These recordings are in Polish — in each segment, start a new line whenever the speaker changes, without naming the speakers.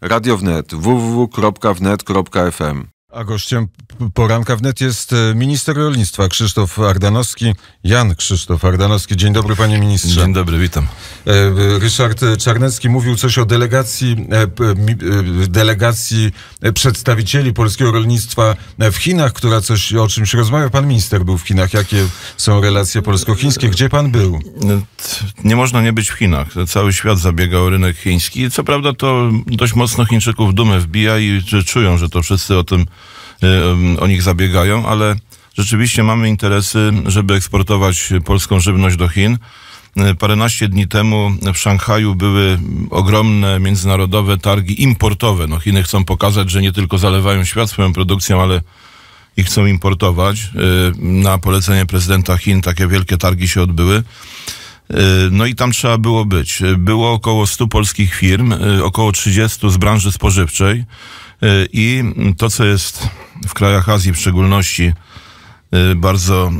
Radio Wnet www.wnet.fm a gościem poranka wnet jest e, minister rolnictwa Krzysztof Ardanowski. Jan Krzysztof Ardanowski. Dzień dobry, panie ministrze. Dzień dobry, witam. E, e, Ryszard Czarnecki mówił coś o delegacji, delegacji przedstawicieli polskiego rolnictwa w Chinach, która coś o czymś rozmawia. Pan minister był w Chinach. Jakie są relacje polsko-chińskie? Gdzie pan był? No,
nie można nie być w Chinach. Cały świat zabiega o rynek chiński. Co prawda to dość mocno Chińczyków dumę wbija i czują, że to wszyscy o tym Y, y, o nich zabiegają, ale rzeczywiście mamy interesy, żeby eksportować polską żywność do Chin. Y, paręnaście dni temu w Szanghaju były ogromne międzynarodowe targi importowe. No Chiny chcą pokazać, że nie tylko zalewają świat swoją produkcją, ale i chcą importować. Na polecenie prezydenta Chin takie wielkie targi się odbyły. No i tam trzeba było być. Było około 100 polskich firm, około 30 z branży spożywczej i to, co jest w krajach Azji w szczególności y, bardzo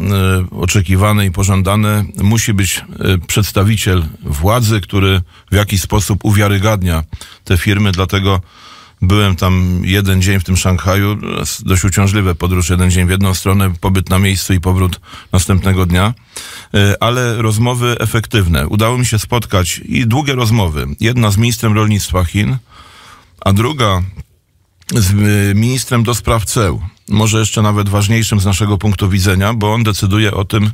y, oczekiwane i pożądane, musi być y, przedstawiciel władzy, który w jakiś sposób uwiarygadnia te firmy, dlatego byłem tam jeden dzień w tym Szanghaju, dość uciążliwe podróż, jeden dzień w jedną stronę, pobyt na miejscu i powrót następnego dnia, ale rozmowy efektywne. Udało mi się spotkać i długie rozmowy. Jedna z ministrem rolnictwa Chin, a druga z y, ministrem do spraw ceł. Może jeszcze nawet ważniejszym z naszego punktu widzenia, bo on decyduje o tym,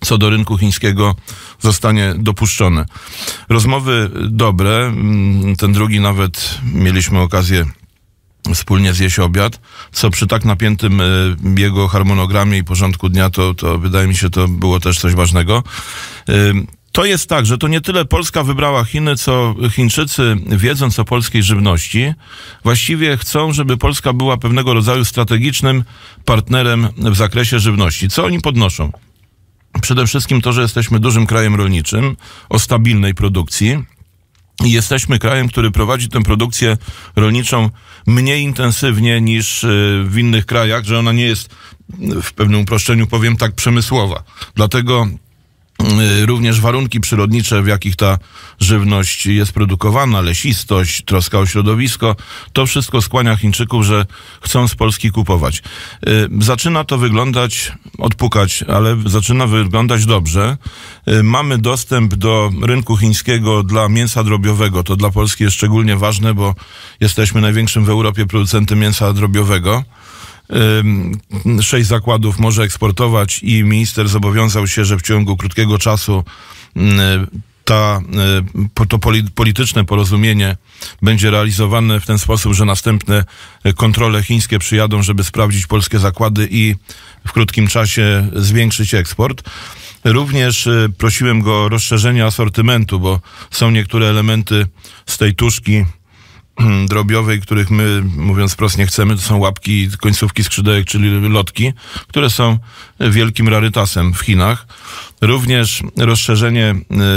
co do rynku chińskiego zostanie dopuszczone. Rozmowy dobre, mm, ten drugi nawet mieliśmy okazję wspólnie zjeść obiad, co przy tak napiętym y, jego harmonogramie i porządku dnia, to, to wydaje mi się, to było też coś ważnego. To jest tak, że to nie tyle Polska wybrała Chiny, co Chińczycy, wiedząc o polskiej żywności, właściwie chcą, żeby Polska była pewnego rodzaju strategicznym partnerem w zakresie żywności. Co oni podnoszą? Przede wszystkim to, że jesteśmy dużym krajem rolniczym o stabilnej produkcji, Jesteśmy krajem, który prowadzi tę produkcję rolniczą mniej intensywnie niż y, w innych krajach, że ona nie jest w pewnym uproszczeniu powiem tak przemysłowa. Dlatego Y, również warunki przyrodnicze, w jakich ta żywność jest produkowana, lesistość, troska o środowisko, to wszystko skłania Chińczyków, że chcą z Polski kupować. Y, zaczyna to wyglądać, odpukać, ale zaczyna wyglądać dobrze. Y, mamy dostęp do rynku chińskiego dla mięsa drobiowego. To dla Polski jest szczególnie ważne, bo jesteśmy największym w Europie producentem mięsa drobiowego sześć zakładów może eksportować i minister zobowiązał się, że w ciągu krótkiego czasu ta, y, to polityczne porozumienie będzie realizowane w ten sposób, że następne kontrole chińskie przyjadą, żeby sprawdzić polskie zakłady i w krótkim czasie zwiększyć eksport. Również y, prosiłem go o rozszerzenie asortymentu, bo są niektóre elementy z tej tuszki, drobiowej, których my, mówiąc wprost, nie chcemy, to są łapki, końcówki skrzydełek, czyli lotki, które są wielkim rarytasem w Chinach. Również rozszerzenie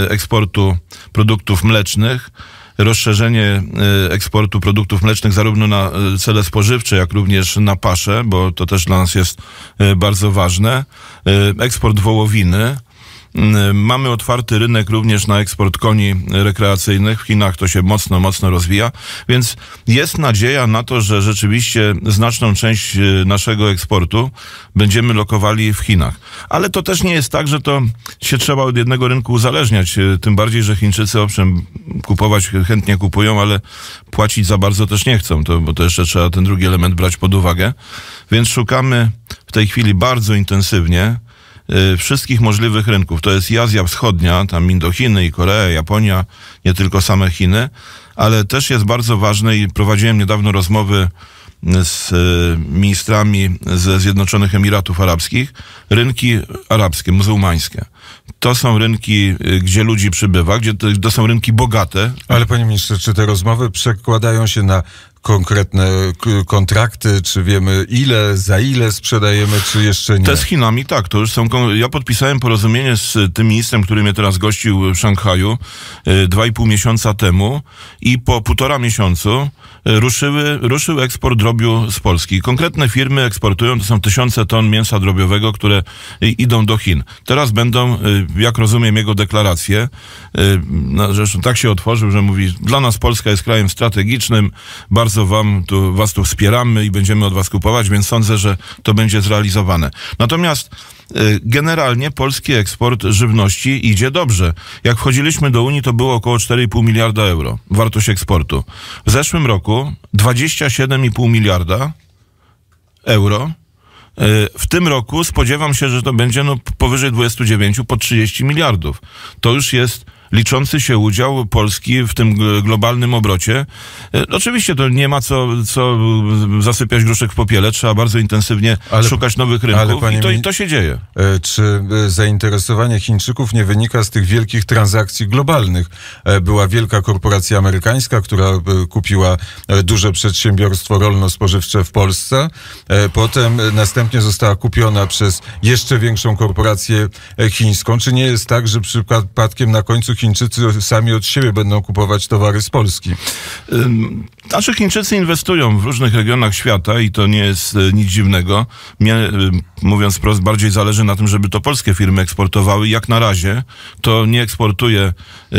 y, eksportu produktów mlecznych, rozszerzenie y, eksportu produktów mlecznych zarówno na y, cele spożywcze, jak również na pasze, bo to też dla nas jest bardzo ważne. Eksport wołowiny, Mm, mamy otwarty rynek również na eksport koni rekreacyjnych. W Chinach to się mocno, mocno rozwija, więc jest nadzieja na to, że rzeczywiście znaczną część e, naszego eksportu będziemy lokowali w Chinach. Ale to też nie jest tak, że to się trzeba od jednego rynku uzależniać. E, tym bardziej, że Chińczycy owszem kupować chętnie kupują, ale płacić za bardzo też nie chcą, to, bo to jeszcze trzeba ten drugi element brać pod uwagę. Więc szukamy w tej chwili bardzo intensywnie Y, wszystkich możliwych rynków. To jest i Azja Wschodnia, tam Indochiny i Korea, Japonia, nie tylko same Chiny, ale też jest bardzo ważne i prowadziłem niedawno rozmowy y, z y, ministrami ze Zjednoczonych Emiratów Arabskich, rynki arabskie, muzułmańskie. To są rynki, gdzie ludzi przybywa, gdzie to, to są rynki bogate.
Ale panie ministrze, czy te rozmowy przekładają się na konkretne e, kontrakty, czy wiemy ile, za ile sprzedajemy,
czy jeszcze nie? Te z Chinami tak, to już są, ja podpisałem porozumienie z tym ministrem, który mnie teraz gościł w Szanghaju e, dwa i pół miesiąca temu i po półtora miesiącu e, ruszyły, ruszył eksport drobiu z Polski. Konkretne firmy eksportują, to są tysiące ton mięsa drobiowego, które idą do Chin. Teraz będą, jak rozumiem jego deklarację, no, zresztą tak się otworzył, że mówi, dla nas Polska jest krajem strategicznym, bardzo bardzo wam tu, was tu wspieramy i będziemy od was kupować, więc sądzę, że to będzie zrealizowane. Natomiast y, generalnie polski eksport żywności idzie dobrze. Jak wchodziliśmy do Unii, to było około 4,5 miliarda euro wartość eksportu. W zeszłym roku 27,5 miliarda euro. Y, w tym roku spodziewam się, że to będzie no powyżej 29 po 30 miliardów. To już jest liczący się udział Polski w tym globalnym obrocie. E, oczywiście to nie ma co, co zasypiać gruszek w popiele, trzeba bardzo intensywnie ale, szukać nowych rynków ale, i to, i to się dzieje. E,
czy e, zainteresowanie Chińczyków nie wynika z tych wielkich transakcji globalnych? Była wielka korporacja amerykańska, która kupiła duże przedsiębiorstwo rolno-spożywcze w Polsce. Potem następnie została kupiona przez jeszcze większą korporację chińską. Czy nie jest tak, że przypadkiem
na końcu Chińczycy Chińczycy sami od siebie będą kupować towary z Polski. Nasze znaczy Chińczycy inwestują w różnych regionach świata i to nie jest e, nic dziwnego. Mie mówiąc wprost, bardziej zależy na tym, żeby to polskie firmy eksportowały. Jak na razie to nie, eksportuje,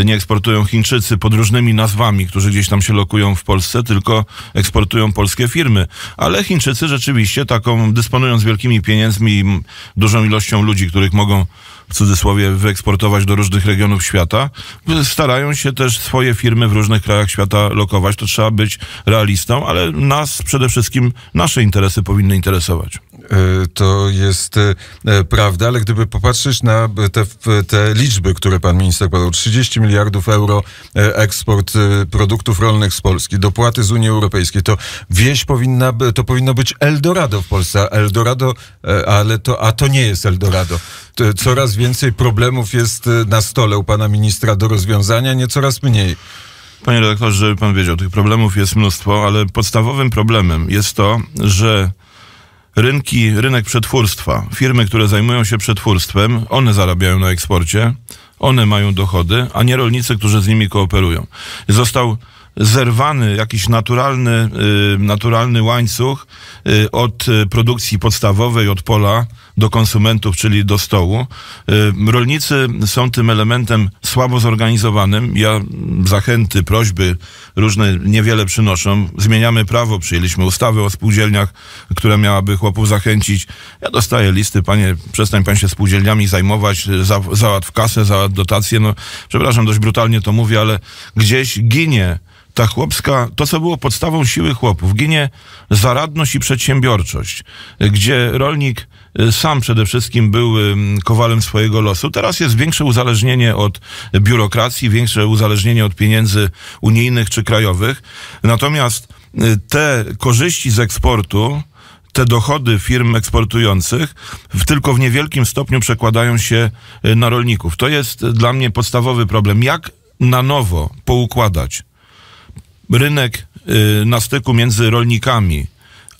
nie eksportują Chińczycy pod różnymi nazwami, którzy gdzieś tam się lokują w Polsce, tylko eksportują polskie firmy. Ale Chińczycy rzeczywiście taką, dysponując wielkimi pieniędzmi i dużą ilością ludzi, których mogą w cudzysłowie wyeksportować do różnych regionów świata, starają się też swoje firmy w różnych krajach świata lokować. To trzeba być realistą, ale nas przede wszystkim nasze interesy powinny interesować. Y, to
jest y, y, prawda, ale gdyby popatrzeć na te, te liczby, które pan minister podał, 30 miliardów euro eksport produktów rolnych z Polski, dopłaty z Unii Europejskiej, to wieś powinna, to powinno być Eldorado w Polsce. Eldorado, ale to, a to nie jest Eldorado. Coraz więcej problemów jest na stole u pana
ministra do rozwiązania, nie coraz mniej. Panie redaktorze, żeby pan wiedział, tych problemów jest mnóstwo, ale podstawowym problemem jest to, że rynki, rynek przetwórstwa, firmy, które zajmują się przetwórstwem, one zarabiają na eksporcie, one mają dochody, a nie rolnicy, którzy z nimi kooperują. Został zerwany jakiś naturalny, y, naturalny łańcuch y, od y, produkcji podstawowej, od pola do konsumentów, czyli do stołu. Rolnicy są tym elementem słabo zorganizowanym. Ja zachęty, prośby różne niewiele przynoszą. Zmieniamy prawo, przyjęliśmy ustawę o spółdzielniach, która miałaby chłopów zachęcić. Ja dostaję listy, panie, przestań pan się spółdzielniami zajmować, za, załatw kasę, załatw dotację. No, przepraszam, dość brutalnie to mówię, ale gdzieś ginie ta chłopska, to co było podstawą siły chłopów, ginie zaradność i przedsiębiorczość, gdzie rolnik y, sam przede wszystkim był kowalem swojego losu. Teraz jest większe uzależnienie od biurokracji, większe uzależnienie od pieniędzy unijnych czy krajowych. Natomiast y, te korzyści z eksportu, te dochody firm eksportujących w, tylko w niewielkim stopniu przekładają się y, na rolników. To jest dla mnie podstawowy problem. Jak na nowo poukładać rynek y, na styku między rolnikami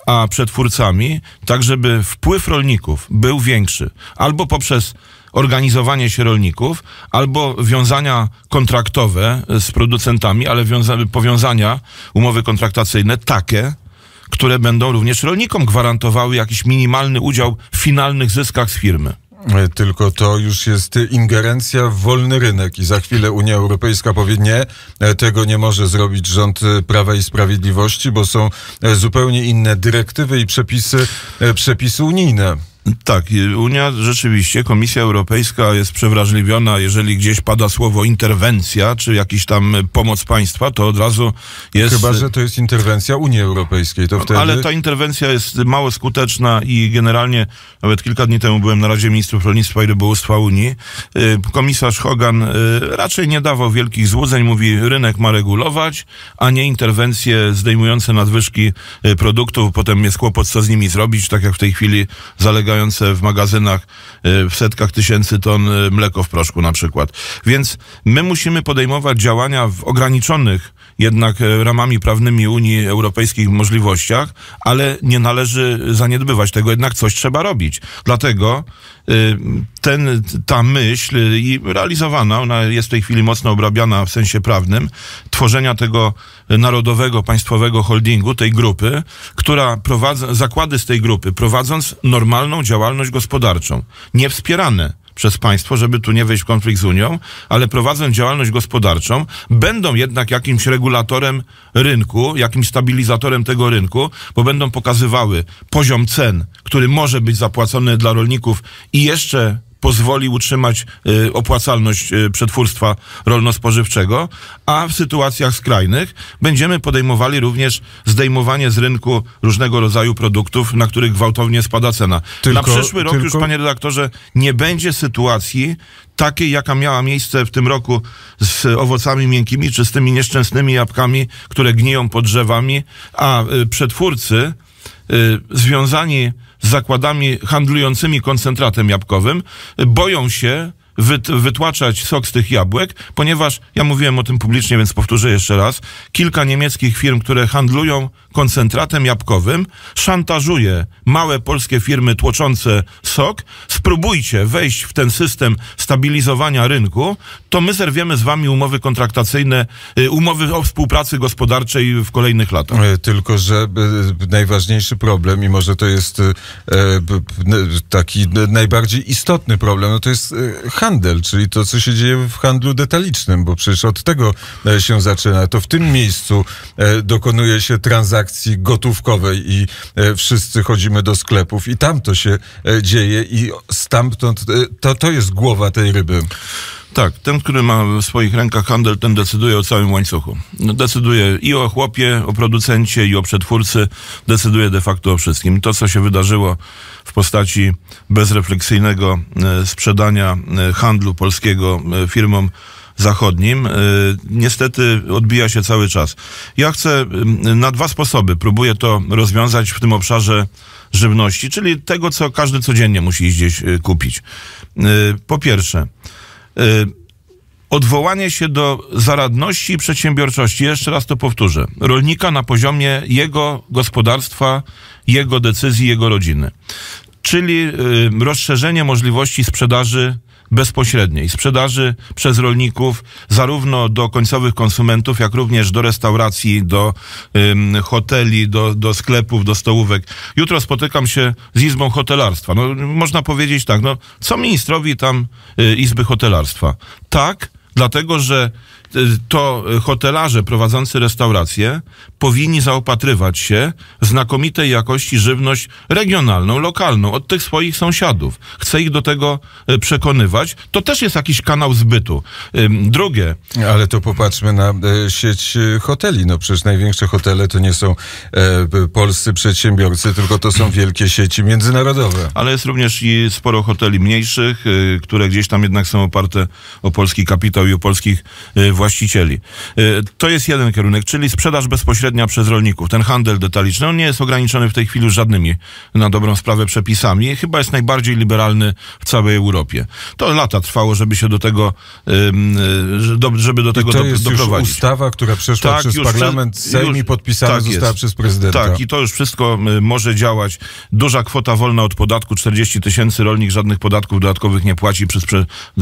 a przetwórcami, tak żeby wpływ rolników był większy. Albo poprzez organizowanie się rolników, albo wiązania kontraktowe z producentami, ale powiązania, umowy kontraktacyjne takie, które będą również rolnikom gwarantowały jakiś minimalny udział w finalnych zyskach z firmy. E, tylko to już jest ingerencja w wolny rynek
i za chwilę Unia Europejska powie nie, e, tego nie może zrobić rząd e, Prawa i Sprawiedliwości,
bo są zupełnie inne dyrektywy i przepisy, przepisy unijne. Tak, Unia rzeczywiście, Komisja Europejska jest przewrażliwiona, jeżeli gdzieś pada słowo interwencja, czy jakiś tam pomoc państwa, to od razu jest... Chyba, że
to jest interwencja Unii Europejskiej, to wtedy... Ale ta
interwencja jest mało skuteczna i generalnie, nawet kilka dni temu byłem na Radzie Ministrów Rolnictwa i Rybołówstwa Unii, y, komisarz Hogan y, raczej nie dawał wielkich złudzeń, mówi rynek ma regulować, a nie interwencje zdejmujące nadwyżki y, produktów, potem jest kłopot, co z nimi zrobić, tak jak w tej chwili zalegają w magazynach y, w setkach tysięcy ton y, mleko w proszku na przykład. Więc my musimy podejmować działania w ograniczonych jednak e, ramami prawnymi Unii Europejskiej możliwościach, ale nie należy zaniedbywać tego, jednak coś trzeba robić. Dlatego y, ten, ta myśl y, i realizowana, ona jest w tej chwili mocno obrabiana w sensie prawnym, tworzenia tego narodowego, państwowego holdingu, tej grupy, która prowadzi, zakłady z tej grupy, prowadząc normalną działalność gospodarczą, nie wspierane przez państwo, żeby tu nie wejść w konflikt z Unią, ale prowadząc działalność gospodarczą, będą jednak jakimś regulatorem rynku, jakimś stabilizatorem tego rynku, bo będą pokazywały poziom cen, który może być zapłacony dla rolników i jeszcze pozwoli utrzymać y, opłacalność y, przetwórstwa rolno-spożywczego, a w sytuacjach skrajnych będziemy podejmowali również zdejmowanie z rynku różnego rodzaju produktów, na których gwałtownie spada cena. Tylko, na przyszły rok tylko... już, panie redaktorze, nie będzie sytuacji takiej, jaka miała miejsce w tym roku z owocami miękkimi czy z tymi nieszczęsnymi jabłkami, które gniją pod drzewami, a y, przetwórcy związani z zakładami handlującymi koncentratem jabłkowym boją się wytłaczać sok z tych jabłek, ponieważ ja mówiłem o tym publicznie, więc powtórzę jeszcze raz. Kilka niemieckich firm, które handlują koncentratem jabłkowym, szantażuje małe polskie firmy tłoczące sok. Spróbujcie wejść w ten system stabilizowania rynku, to my zerwiemy z wami umowy kontraktacyjne, y, umowy o współpracy gospodarczej w kolejnych latach. E, tylko, że e, e, najważniejszy problem, i może to jest
taki najbardziej istotny problem, no to jest handel, czyli to, co się dzieje w handlu detalicznym, bo przecież od tego się zaczyna. To w tym miejscu dokonuje się transakcji akcji gotówkowej i e, wszyscy chodzimy do sklepów i tam to się e,
dzieje i stamtąd e, to, to jest głowa tej ryby. Tak, ten, który ma w swoich rękach handel, ten decyduje o całym łańcuchu. No, decyduje i o chłopie, o producencie, i o przetwórcy, decyduje de facto o wszystkim. To, co się wydarzyło w postaci bezrefleksyjnego sprzedania handlu polskiego firmom, zachodnim, y, niestety odbija się cały czas. Ja chcę y, na dwa sposoby, próbuję to rozwiązać w tym obszarze żywności, czyli tego, co każdy codziennie musi gdzieś y, kupić. Po pierwsze, odwołanie się do zaradności i przedsiębiorczości. Jeszcze raz to powtórzę. Rolnika na poziomie jego gospodarstwa, jego decyzji, jego rodziny. Czyli rozszerzenie możliwości sprzedaży bezpośredniej sprzedaży przez rolników zarówno do końcowych konsumentów, jak również do restauracji, do ym, hoteli, do, do sklepów, do stołówek. Jutro spotykam się z Izbą Hotelarstwa. No, można powiedzieć tak, no co ministrowi tam y, Izby Hotelarstwa? Tak, dlatego że to hotelarze prowadzący restauracje powinni zaopatrywać się w znakomitej jakości żywność regionalną, lokalną, od tych swoich sąsiadów. Chcę ich do tego e, przekonywać. To też jest jakiś kanał zbytu. Drugie. Ale to popatrzmy na e, sieć e, hoteli. No przecież największe hotele to nie są polscy przedsiębiorcy, tylko to są wielkie sieci międzynarodowe. Ale jest również i sporo hoteli mniejszych, które gdzieś tam jednak są oparte o polski kapitał i o polskich właścicieli. Y, to jest jeden kierunek, czyli sprzedaż bezpośrednia przez rolników. Ten handel detaliczny, on nie jest ograniczony w tej chwili żadnymi, na dobrą sprawę, przepisami. Chyba jest najbardziej liberalny w całej Europie. To lata trwało, żeby się do tego, y, żeby do tego I to jest doprowadzić. Już
ustawa, która przeszła tak, przez parlament, Sejm i podpisana tak została przez prezydenta. Tak, i
to już wszystko y, może działać. Duża kwota wolna od podatku, 40 tysięcy rolnik żadnych podatków dodatkowych nie płaci przez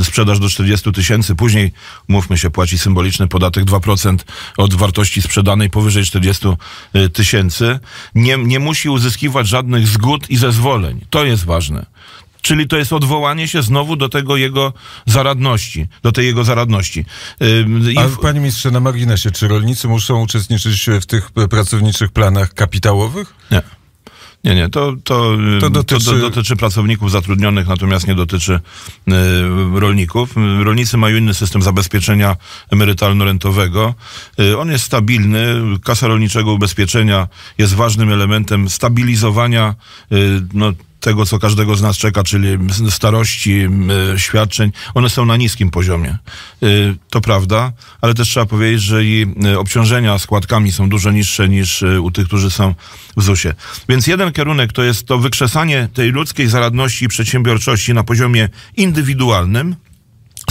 sprzedaż do 40 tysięcy. Później, mówmy się, płaci symboliczny podatek 2% od wartości sprzedanej powyżej 40 y, tysięcy, nie, nie musi uzyskiwać żadnych zgód i zezwoleń. To jest ważne. Czyli to jest odwołanie się znowu do tego jego zaradności, do tej jego zaradności.
Yy, A w... panie ministrze, na marginesie, czy rolnicy muszą uczestniczyć w tych y, pracowniczych planach kapitałowych? Nie.
Nie, nie, to, to, to, dotyczy... to dotyczy... pracowników zatrudnionych, natomiast nie dotyczy y, rolników. Rolnicy mają inny system zabezpieczenia emerytalno-rentowego. Y, on jest stabilny. Kasa rolniczego ubezpieczenia jest ważnym elementem stabilizowania y, no, tego, co każdego z nas czeka, czyli starości, świadczeń, one są na niskim poziomie. Y, to prawda, ale też trzeba powiedzieć, że i y, obciążenia składkami są dużo niższe niż y, u tych, którzy są w ZUS-ie. Więc jeden kierunek to jest to wykrzesanie tej ludzkiej zaradności i przedsiębiorczości na poziomie indywidualnym,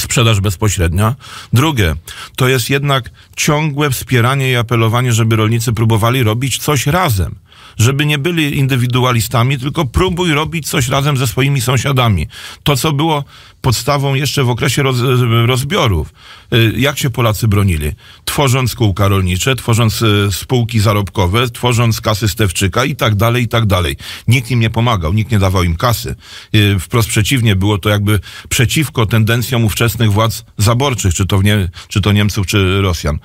sprzedaż bezpośrednia. Drugie, to jest jednak ciągłe wspieranie i apelowanie, żeby rolnicy próbowali robić coś razem żeby nie byli indywidualistami, tylko próbuj robić coś razem ze swoimi sąsiadami. To, co było podstawą jeszcze w okresie roz, rozbiorów, y, jak się Polacy bronili. Tworząc kółka rolnicze, tworząc y, spółki zarobkowe, tworząc kasy Stewczyka i tak dalej, i tak dalej. Nikt im nie pomagał, nikt nie dawał im kasy. Y, wprost przeciwnie, było to jakby przeciwko tendencjom ówczesnych władz zaborczych, czy to, nie, czy to Niemców, czy Rosjan.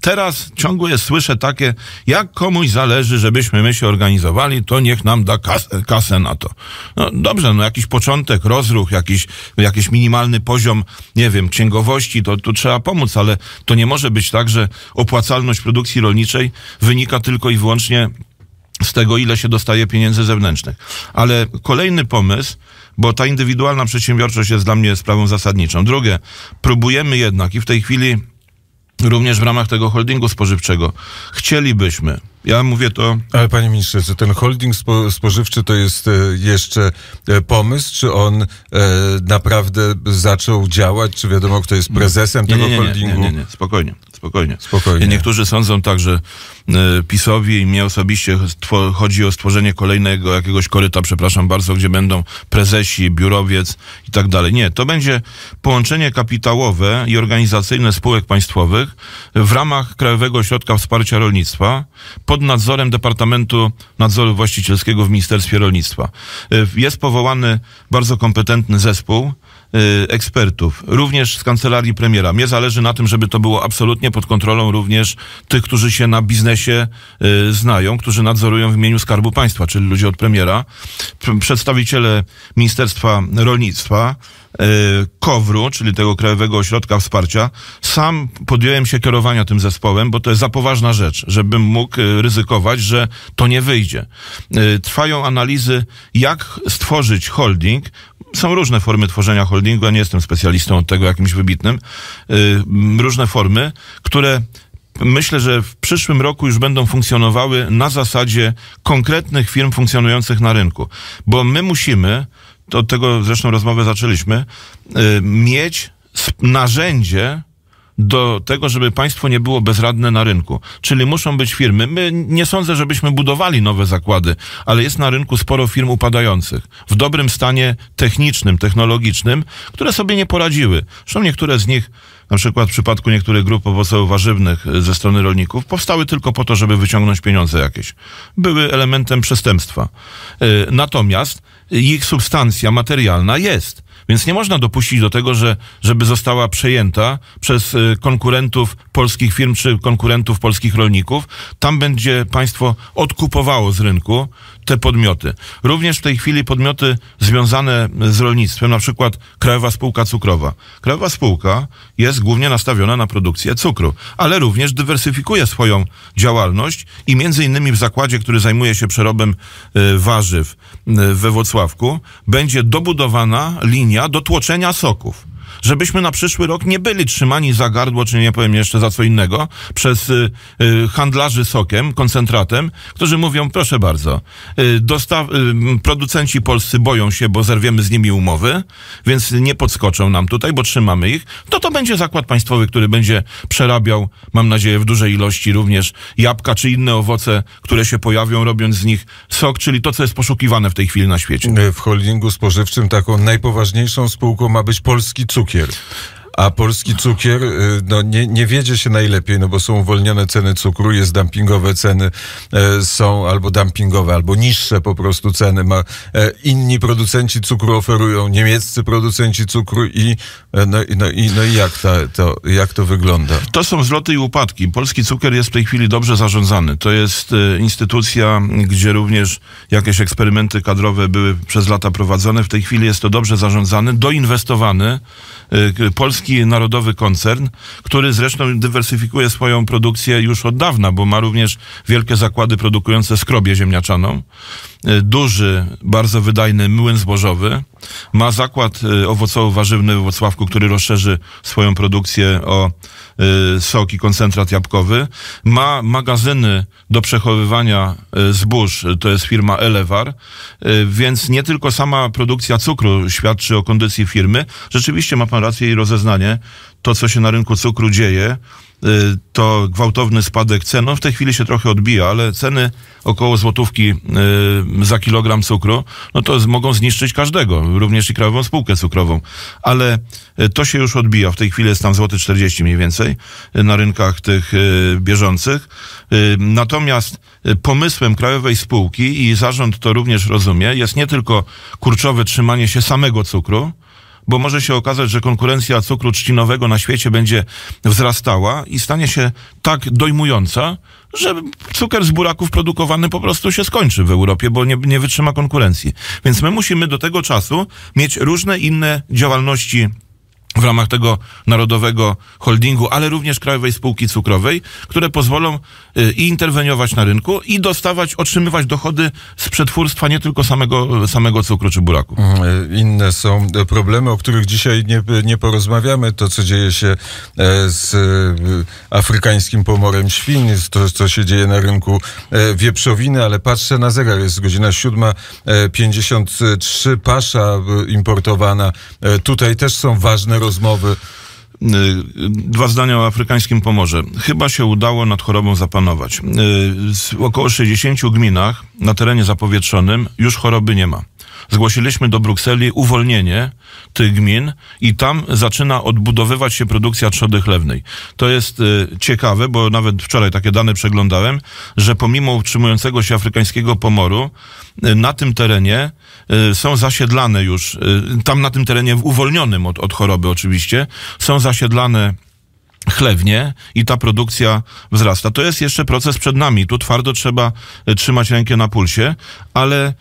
Teraz ciągle słyszę takie, jak komuś zależy, żebyśmy my się organizowali, to niech nam da kasę, kasę na to. No dobrze, no jakiś początek, rozruch, jakiś jakiś minimalny poziom, nie wiem, księgowości, to, to trzeba pomóc, ale to nie może być tak, że opłacalność produkcji rolniczej wynika tylko i wyłącznie z tego, ile się dostaje pieniędzy zewnętrznych. Ale kolejny pomysł, bo ta indywidualna przedsiębiorczość jest dla mnie sprawą zasadniczą. Drugie, próbujemy jednak i w tej chwili również w ramach tego holdingu spożywczego chcielibyśmy ja mówię to.
Ale panie ministrze, czy ten holding spo, spożywczy to jest e, jeszcze e, pomysł? Czy on e, naprawdę zaczął działać? Czy wiadomo, kto jest prezesem nie, tego nie, nie, holdingu? Nie, nie, nie,
spokojnie, spokojnie. spokojnie. Niektórzy sądzą tak, że e, PiSowi i mnie osobiście stwo, chodzi o stworzenie kolejnego jakiegoś koryta, przepraszam bardzo, gdzie będą prezesi, biurowiec i tak dalej. Nie, to będzie połączenie kapitałowe i organizacyjne spółek państwowych w ramach Krajowego Ośrodka Wsparcia Rolnictwa pod nadzorem Departamentu Nadzoru Właścicielskiego w Ministerstwie Rolnictwa. Y, jest powołany bardzo kompetentny zespół y, ekspertów, również z kancelarii premiera. Mnie zależy na tym, żeby to było absolutnie pod kontrolą również tych, którzy się na biznesie y, znają, którzy nadzorują w imieniu Skarbu Państwa, czyli ludzie od premiera, przedstawiciele Ministerstwa Rolnictwa, E, KOWRU, czyli tego Krajowego Ośrodka Wsparcia, sam podjąłem się kierowania tym zespołem, bo to jest za poważna rzecz, żebym mógł e, ryzykować, że to nie wyjdzie. E, trwają analizy, jak stworzyć holding, są różne formy tworzenia holdingu, ja nie jestem specjalistą od tego jakimś wybitnym, różne formy, które myślę, że w przyszłym roku już będą funkcjonowały na zasadzie konkretnych firm funkcjonujących na rynku, bo my musimy od tego zresztą rozmowę zaczęliśmy, y, mieć narzędzie do tego, żeby państwo nie było bezradne na rynku. Czyli muszą być firmy. My nie sądzę, żebyśmy budowali nowe zakłady, ale jest na rynku sporo firm upadających w dobrym stanie technicznym, technologicznym, które sobie nie poradziły. Zresztą niektóre z nich na przykład w przypadku niektórych grup owoców warzywnych y, ze strony rolników, powstały tylko po to, żeby wyciągnąć pieniądze jakieś. Były elementem przestępstwa. Y, natomiast ich substancja materialna jest. Więc nie można dopuścić do tego, że, żeby została przejęta przez y, konkurentów polskich firm czy konkurentów polskich rolników. Tam będzie państwo odkupowało z rynku te podmioty. Również w tej chwili podmioty związane z rolnictwem, na przykład Krajowa Spółka Cukrowa. Krajowa Spółka jest głównie nastawiona na produkcję cukru, ale również dywersyfikuje swoją działalność i między innymi w zakładzie, który zajmuje się przerobem y, warzyw y, we Wrocławku, będzie dobudowana linia do tłoczenia soków żebyśmy na przyszły rok nie byli trzymani za gardło, czy nie powiem jeszcze za co innego, przez y, y, handlarzy sokiem, koncentratem, którzy mówią, proszę bardzo, y, dostaw, producenci polscy boją się, bo zerwiemy z nimi umowy, więc nie podskoczą nam tutaj, bo trzymamy ich, to to będzie zakład państwowy, który będzie przerabiał, mam nadzieję, w dużej ilości również jabłka czy inne owoce, które się pojawią, robiąc z nich sok, czyli to, co jest poszukiwane w tej chwili na świecie. W holdingu
spożywczym taką najpoważniejszą spółką ma być polski cukier. Coqueiro. a polski cukier y, no, nie, nie wiedzie się najlepiej, no bo są uwolnione ceny cukru, jest dumpingowe ceny, e, są albo dumpingowe, albo niższe po prostu ceny. Ma, e, inni producenci cukru oferują, niemieccy producenci cukru i e, no, no, i, no i jak, ta, to, jak to wygląda?
To są zloty i upadki. Polski cukier jest w tej chwili dobrze zarządzany. To jest instytucja, gdzie również jakieś eksperymenty kadrowe były przez lata prowadzone. W tej chwili jest to dobrze zarządzany, doinwestowany. Polski Polski Narodowy Koncern, który zresztą dywersyfikuje swoją produkcję już od dawna, bo ma również wielkie zakłady produkujące skrobie ziemniaczaną, y, duży, bardzo wydajny młyn zbożowy, ma zakład y, owocowo-warzywny w Włocławku, który rozszerzy swoją produkcję o y, sok i koncentrat jabłkowy. Ma magazyny do przechowywania y, zbóż, to jest firma Elevar. więc nie tylko sama produkcja cukru świadczy o kondycji firmy. Rzeczywiście ma pan rację i rozeznanie. To, co się na rynku cukru dzieje, Y, to gwałtowny spadek cen. No w tej chwili się trochę odbija, ale ceny około złotówki y, za kilogram cukru, no to mogą zniszczyć każdego, również i Krajową Spółkę Cukrową. Ale y, to się już odbija. W tej chwili jest tam złoty 40 mniej więcej na rynkach tych bieżących. Natomiast pomysłem Krajowej Spółki i zarząd to również rozumie, jest nie tylko kurczowe trzymanie się samego cukru, bo może się okazać, że konkurencja cukru trzcinowego na świecie będzie wzrastała i stanie się tak dojmująca, że cukier z buraków produkowany po prostu się skończy w Europie, bo nie, nie wytrzyma konkurencji. Więc my musimy do tego czasu mieć różne inne działalności w ramach tego narodowego holdingu, ale również Krajowej Spółki Cukrowej, które pozwolą y, i interweniować na rynku i dostawać, otrzymywać dochody z przetwórstwa nie tylko samego, samego cukru czy buraku. Mhm,
y, inne są y, problemy, o których dzisiaj nie, nie porozmawiamy. To, co dzieje się e, z afrykańskim pomorem świn, to, co się dzieje na rynku e, wieprzowiny, ale patrzę na zegar, jest godzina 7.53, e, pasza
importowana. Tutaj też są ważne rozmowy. Y, dwa zdania o afrykańskim pomorze. Chyba się udało nad chorobą zapanować. W y, około 60 gminach na terenie zapowietrzonym już choroby nie ma zgłosiliśmy do Brukseli uwolnienie tych gmin i tam zaczyna odbudowywać się produkcja trzody chlewnej. To jest y, ciekawe, bo nawet wczoraj takie dane przeglądałem, że pomimo utrzymującego się afrykańskiego pomoru, y, na tym terenie y, są zasiedlane już, tam na tym terenie uwolnionym od, od choroby oczywiście, są zasiedlane chlewnie i ta produkcja wzrasta. To jest jeszcze proces przed nami. Tu twardo trzeba e, trzymać rękę na pulsie, ale e,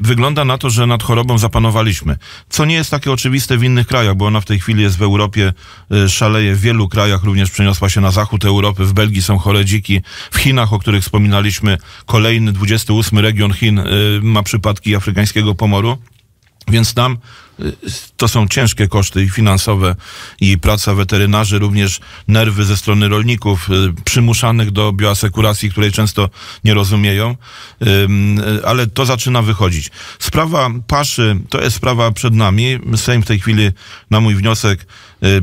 wygląda na to, że nad chorobą zapanowaliśmy. Co nie jest takie oczywiste w innych krajach, bo ona w tej chwili jest w Europie, e, szaleje w wielu krajach, również przeniosła się na zachód Europy. W Belgii są chore dziki, w Chinach, o których wspominaliśmy, kolejny 28 region Chin ma przypadki afrykańskiego pomoru. Więc nam y, to są ciężkie koszty finansowe i praca weterynarzy, również nerwy ze strony rolników y, przymuszanych do bioasekuracji, której często nie rozumieją, y, ale to zaczyna wychodzić. Sprawa paszy to jest sprawa przed nami. Sejm w tej chwili na mój wniosek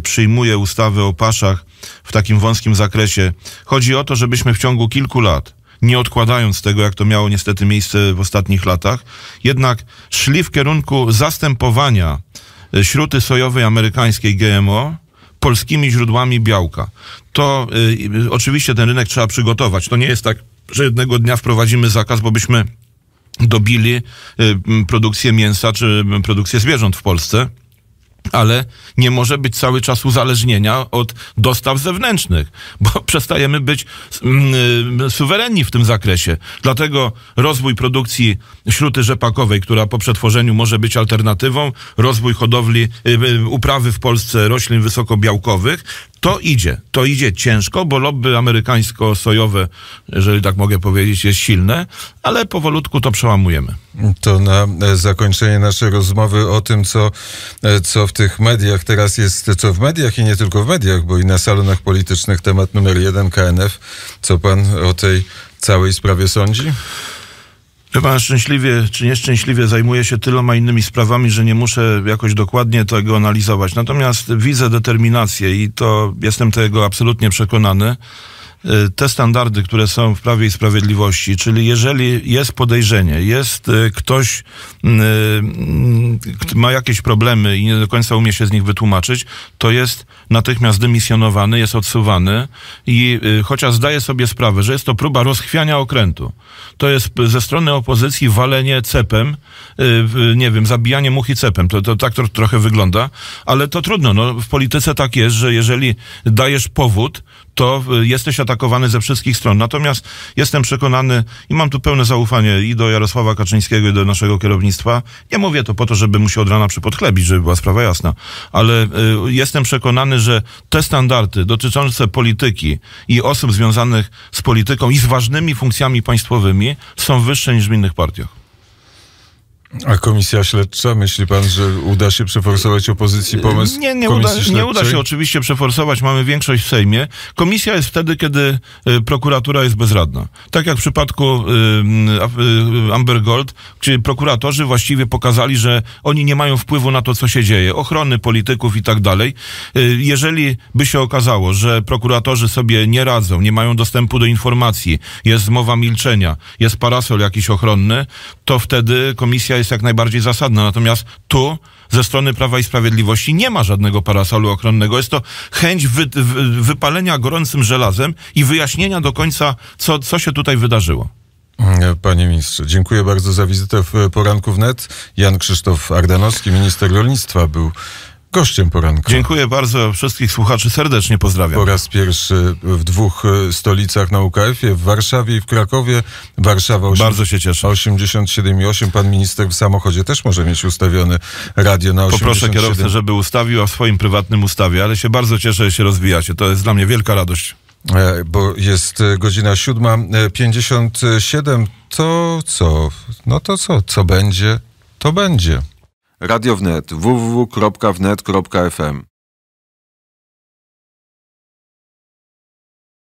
przyjmuje ustawę o paszach w takim wąskim zakresie. Chodzi o to, żebyśmy w ciągu kilku lat nie odkładając tego, jak to miało niestety miejsce w ostatnich latach, jednak szli w kierunku zastępowania e, śruty sojowej amerykańskiej GMO polskimi źródłami białka. To y, oczywiście ten rynek trzeba przygotować. To nie jest tak, że jednego dnia wprowadzimy zakaz, bo byśmy dobili y, produkcję mięsa czy produkcję zwierząt w Polsce ale nie może być cały czas uzależnienia od dostaw zewnętrznych, bo przestajemy być mm, y, suwerenni w tym zakresie. Dlatego rozwój produkcji śruty rzepakowej, która po przetworzeniu może być alternatywą, rozwój hodowli, y, y, uprawy w Polsce roślin wysokobiałkowych, to idzie. To idzie ciężko, bo lobby amerykańsko-sojowe, jeżeli tak mogę powiedzieć, jest silne, ale powolutku to przełamujemy. To na e, zakończenie naszej rozmowy
o tym, co, e, co w tych mediach teraz jest, co w mediach i nie tylko w mediach, bo i na salonach politycznych temat numer jeden KNF. Co pan o tej całej sprawie sądzi?
Chyba szczęśliwie czy nieszczęśliwie zajmuję się tyloma innymi sprawami, że nie muszę jakoś dokładnie tego analizować. Natomiast widzę determinację i to jestem tego absolutnie przekonany. Y, te standardy, które są w Prawie i Sprawiedliwości, czyli jeżeli jest podejrzenie, jest y, ktoś, y, ma jakieś problemy i nie do końca umie się z nich wytłumaczyć, to jest natychmiast dymisjonowany, jest odsuwany i chociaż zdaje sobie sprawę, że jest to próba rozchwiania okrętu, to jest ze strony opozycji walenie cepem, nie wiem, zabijanie muchy cepem, to, to tak to trochę wygląda, ale to trudno, no, w polityce tak jest, że jeżeli dajesz powód, to y, jesteś atakowany ze wszystkich stron. Natomiast jestem przekonany i mam tu pełne zaufanie i do Jarosława Kaczyńskiego, i do naszego kierownictwa. Nie mówię to po to, żeby mu się od rana przypodchlebić, żeby była sprawa jasna, ale y, jestem przekonany, że te standardy dotyczące polityki i osób związanych z polityką i z ważnymi funkcjami państwowymi są wyższe niż w innych partiach. A komisja śledcza, myśli pan,
że uda się przeforsować opozycji pomysł? Nie, nie, uda, nie uda, się
oczywiście przeforsować, mamy większość w Sejmie. Komisja jest wtedy, kiedy y, prokuratura jest bezradna. Tak jak w przypadku y, mm, y, Amber Gold, gdzie prokuratorzy właściwie pokazali, że oni nie mają wpływu na to, co się dzieje, ochrony polityków i tak dalej. Jeżeli by się okazało, że prokuratorzy sobie nie radzą, nie mają dostępu do informacji, jest zmowa milczenia, jest parasol jakiś ochronny, to wtedy komisja jest jest jak najbardziej zasadna. Natomiast tu ze strony Prawa i Sprawiedliwości nie ma żadnego parasolu ochronnego. Jest to chęć wy, wy, wypalenia gorącym żelazem i wyjaśnienia do końca, co, co się tutaj wydarzyło.
Panie ministrze, dziękuję bardzo za wizytę w poranku wnet. Jan Krzysztof Ardanowski, minister rolnictwa, był gościem poranka.
Dziękuję bardzo. Wszystkich słuchaczy serdecznie pozdrawiam.
Po raz pierwszy w dwóch e, stolicach na UKF-ie, w Warszawie i w Krakowie. Warszawa 8, bardzo się cieszę. 87,8. Pan minister w samochodzie też może mieć ustawione radio
na 87. Poproszę kierowcę, żeby ustawił, a w swoim prywatnym ustawie, ale się bardzo cieszę, że się rozwijacie. To jest dla mnie wielka radość e, bo jest e, godzina 7.57,
to co? No to co? Co będzie? To będzie.
RadioWnet www.wnet.fm